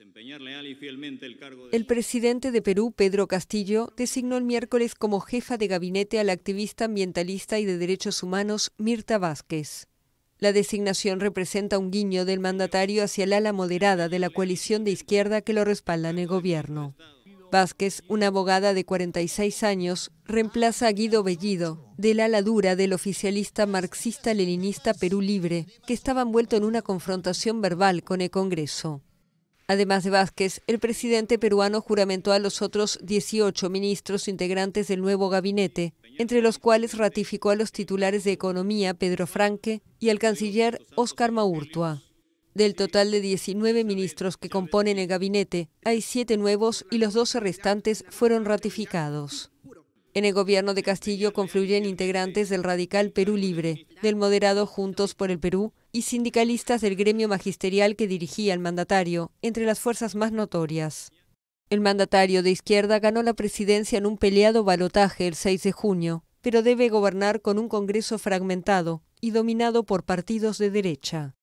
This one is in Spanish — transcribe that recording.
el El presidente de Perú, Pedro Castillo, designó el miércoles como jefa de gabinete a la activista ambientalista y de derechos humanos Mirta Vázquez. La designación representa un guiño del mandatario hacia el ala moderada de la coalición de izquierda que lo respalda en el gobierno. Vázquez, una abogada de 46 años, reemplaza a Guido Bellido, del ala dura del oficialista marxista-leninista Perú Libre, que estaba envuelto en una confrontación verbal con el Congreso. Además de Vázquez, el presidente peruano juramentó a los otros 18 ministros integrantes del nuevo gabinete, entre los cuales ratificó a los titulares de Economía Pedro Franque y al canciller Óscar Maurtua. Del total de 19 ministros que componen el gabinete, hay siete nuevos y los 12 restantes fueron ratificados. En el gobierno de Castillo confluyen integrantes del radical Perú Libre, del moderado Juntos por el Perú y sindicalistas del gremio magisterial que dirigía el mandatario, entre las fuerzas más notorias. El mandatario de izquierda ganó la presidencia en un peleado balotaje el 6 de junio, pero debe gobernar con un Congreso fragmentado y dominado por partidos de derecha.